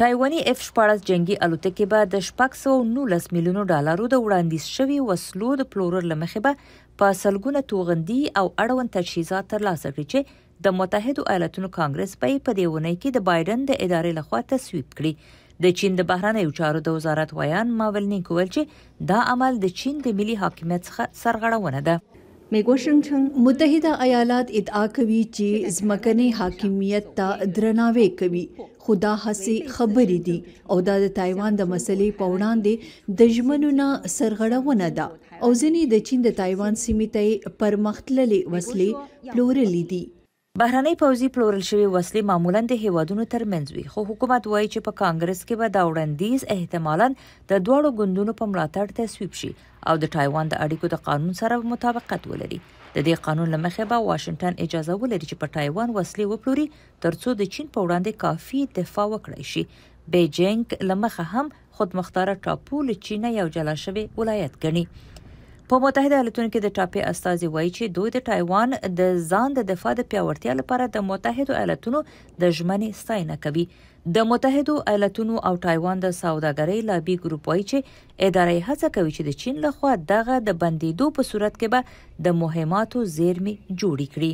تایواني اف 14 جنگي الوتکې به د 619 میلیونو ډالرو د وړاندیز شوی وسلو د پلورل لمخې به په سلګونه توغندي او اړوند تجهیزات ترلاسه کړي چې د متحدو ایالاتونو کانګرس به په دې ونه کې د بایدن د ادارې لخوا تصویب کړي د چین د بهرانیو چارو د وزارت ویان ماول نیکول چې دا عمل د چین د ملي حاکمیت څخه سرغړونه ده میګ واشنگټن متحده ایالات ادعا کوي چې ځمکني حاکمیت ته درناوی کوي خو دا هسي خبرې دي او دا د تایوان د مسلې په وړاندې د ژمنو نه سرغړونه ده او ځینې د چین د تایوان سیمې ته پرمختللې وسلې پلورلې دي بهرنۍ پوزي پلورل شوی وسلې معمولا د هیوادونو ترمنځ وي خو حکومت وایي چې په کانګرس کې به دا وړاندیز احتمالا د دواړو ګوندونو په ملاتړ تصویب شي او د تایوان د اړیکو د قانون سره مطابقت ولري د دې قانون لمخې به واشنگټن اجازه ولري چې په تایوان وسلې وپلوري ترڅو د چین په وړاندې کافي دفاع وکړي شي بیجینګ لمخه هم خود مختار ټاپو لچینه یو جلا شوی ولایت ګڼي په متحده ایالاتونو کې د ټاپي استازي وایي چې دوی د تایوان د ځان د دفاع د پیاوړتیا لپاره د متحده ایالاتونو د ژمنې ستاینه کوي د متحده ایالاتونو او تایوان د سوداګرۍ لابي ګروپ وایي چې ادارې هڅه کوي چې د چین لخوا دغه د بندیدو په صورت کې به د مهماتو زیرمې جوړې کړي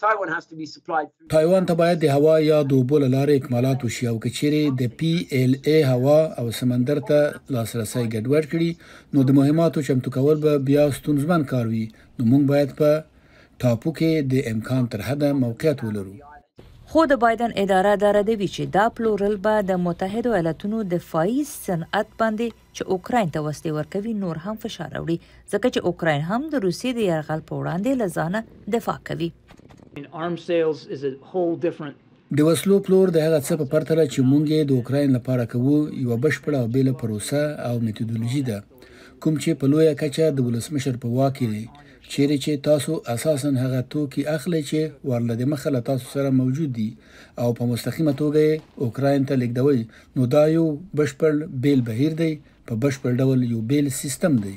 تایوان ته باید د هوا یا د اوبو لارې اکمالات وشي او کچېرې د پی ایل ای هوا او سمندر ته لاسرسي ګډوډ کړي نو د مهماتو چمتو کول به بیا ستونزمن کار وي نو موږ باید په ټاپو کې د امکان تر حده موقعیت ولرو خو د بایدن اداره دا ردوي چې دا پلورل به د متحدو ایالاتونو دفاعي صنعت باندې چې اوکرين ته وسلې ورکوي نور هم فشار وړي ځکه چې اوکرين هم د روسي د يرغل په وړاندې لزانه دفاع کوي د وسلو پلور د هغه څه په پرتله چې مونږ یې د اوکراین لپاره کوو یو بشپړه او بیله پروسه او میتودولوژي ده کوم چې په لویه کچه د ولسمشر په واک کې دی چیرې چې تاسو اساسا هغه توکي اخلي چې ورلده مخه له تاسو سره موجود دي او په مستقیمه توګه اوکراین ته لیږدوي نو دا یو بشپړ بیل بهیر دی په بشپړ ډول یو بیل سیستم دی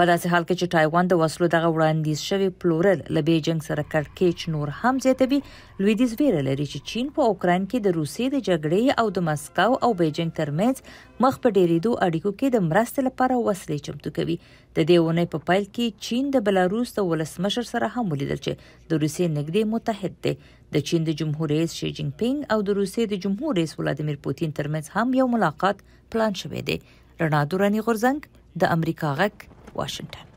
په داسې حال کې چې تایوان د وسلو دغه وړاندیز شوی پلورل له بیجینګ سره کړکېچ نور هم زیاتوي لویدیز ویره لري چې چین په اوکران کې د روسي د جګړې او د مسکو او بیجینګ ترمنځ مخ په ډېریدو اړیکو کې د مرستې لپاره وسلې چمتو کوي د دې ونې په پیل کې چین د بلاروس د ولسمشر سره هم ولیدل چې د روسي نګدې متحد دی د چین د جمهور رئیس شي جینګ پینګ او د روسي د جمهور رئیس ولادمیر پوتین ترمنځ هم یو ملاقات پلان شوی دی رڼا دورانی غورزنګ د امریکا غک Washington.